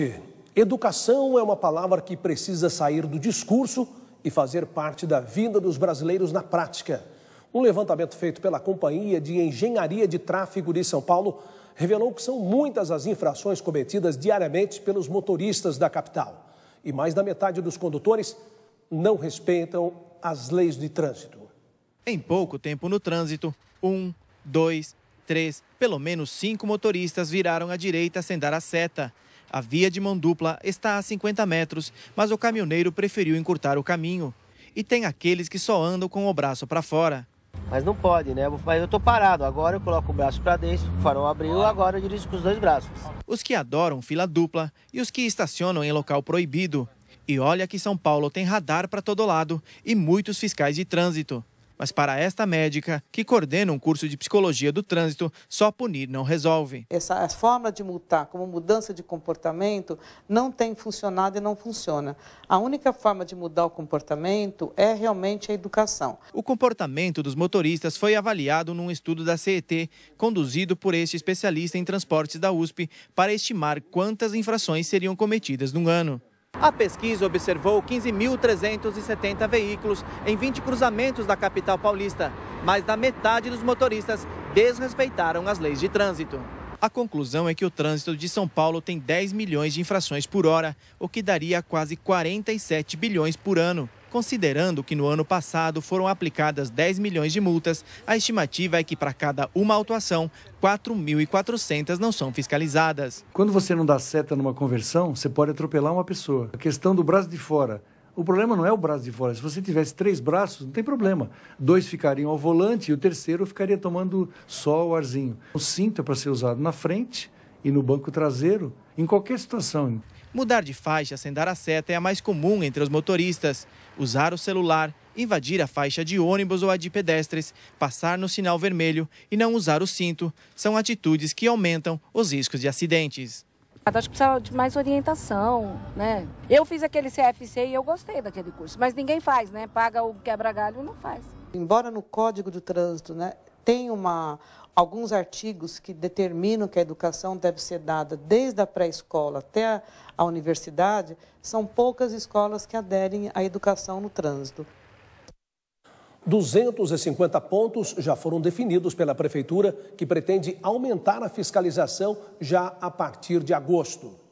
É. Educação é uma palavra que precisa sair do discurso e fazer parte da vida dos brasileiros na prática. Um levantamento feito pela Companhia de Engenharia de Tráfego de São Paulo revelou que são muitas as infrações cometidas diariamente pelos motoristas da capital. E mais da metade dos condutores não respeitam as leis de trânsito. Em pouco tempo no trânsito, um, dois, três, pelo menos cinco motoristas viraram à direita sem dar a seta. A via de mão dupla está a 50 metros, mas o caminhoneiro preferiu encurtar o caminho. E tem aqueles que só andam com o braço para fora. Mas não pode, né? Mas eu tô parado. Agora eu coloco o braço para dentro, o farol abriu, agora eu dirijo com os dois braços. Os que adoram fila dupla e os que estacionam em local proibido. E olha que São Paulo tem radar para todo lado e muitos fiscais de trânsito. Mas para esta médica, que coordena um curso de psicologia do trânsito, só punir não resolve. Essa forma de multar como mudança de comportamento não tem funcionado e não funciona. A única forma de mudar o comportamento é realmente a educação. O comportamento dos motoristas foi avaliado num estudo da CET, conduzido por este especialista em transportes da USP, para estimar quantas infrações seriam cometidas num ano. A pesquisa observou 15.370 veículos em 20 cruzamentos da capital paulista. Mais da metade dos motoristas desrespeitaram as leis de trânsito. A conclusão é que o trânsito de São Paulo tem 10 milhões de infrações por hora, o que daria quase 47 bilhões por ano. Considerando que no ano passado foram aplicadas 10 milhões de multas, a estimativa é que para cada uma autuação, 4.400 não são fiscalizadas. Quando você não dá seta numa conversão, você pode atropelar uma pessoa. A questão do braço de fora. O problema não é o braço de fora. Se você tivesse três braços, não tem problema. Dois ficariam ao volante e o terceiro ficaria tomando sol, o arzinho. O cinto é para ser usado na frente e no banco traseiro, em qualquer situação. Mudar de faixa sem dar a seta é a mais comum entre os motoristas. Usar o celular, invadir a faixa de ônibus ou a de pedestres, passar no sinal vermelho e não usar o cinto são atitudes que aumentam os riscos de acidentes. Acho que precisava de mais orientação, né? Eu fiz aquele CFC e eu gostei daquele curso, mas ninguém faz, né? Paga o quebra-galho e não faz. Embora no Código do Trânsito né, tem uma, alguns artigos que determinam que a educação deve ser dada desde a pré-escola até a, a universidade, são poucas escolas que aderem à educação no trânsito. 250 pontos já foram definidos pela Prefeitura, que pretende aumentar a fiscalização já a partir de agosto.